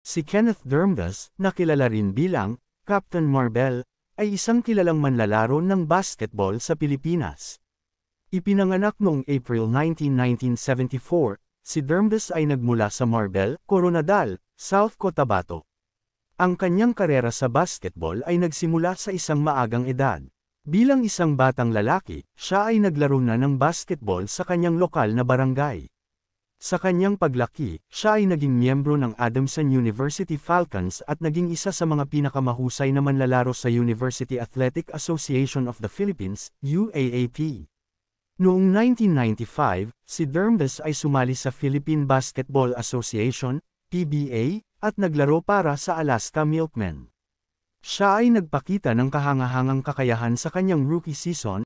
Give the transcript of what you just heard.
Si Kenneth Dermdas, nakilala rin bilang Captain Marvel, ay isang kilalang manlalaro ng basketball sa Pilipinas. Ipinanganak noong April 19, 1974, si Dermdas ay nagmula sa Marvel, Coronadal, South Cotabato. Ang kanyang karera sa basketball ay nagsimula sa isang maagang edad. Bilang isang batang lalaki, siya ay naglaro na ng basketball sa kanyang lokal na barangay. Sa kanyang paglaki, siya ay naging miyembro ng Adamson University Falcons at naging isa sa mga pinakamahusay na manlalaro sa University Athletic Association of the Philippines, UAAP. Noong 1995, si Dermdes ay sumali sa Philippine Basketball Association, PBA, at naglaro para sa Alaska Milkmen. Siya ay nagpakita ng kahangahangang kakayahan sa kanyang rookie season,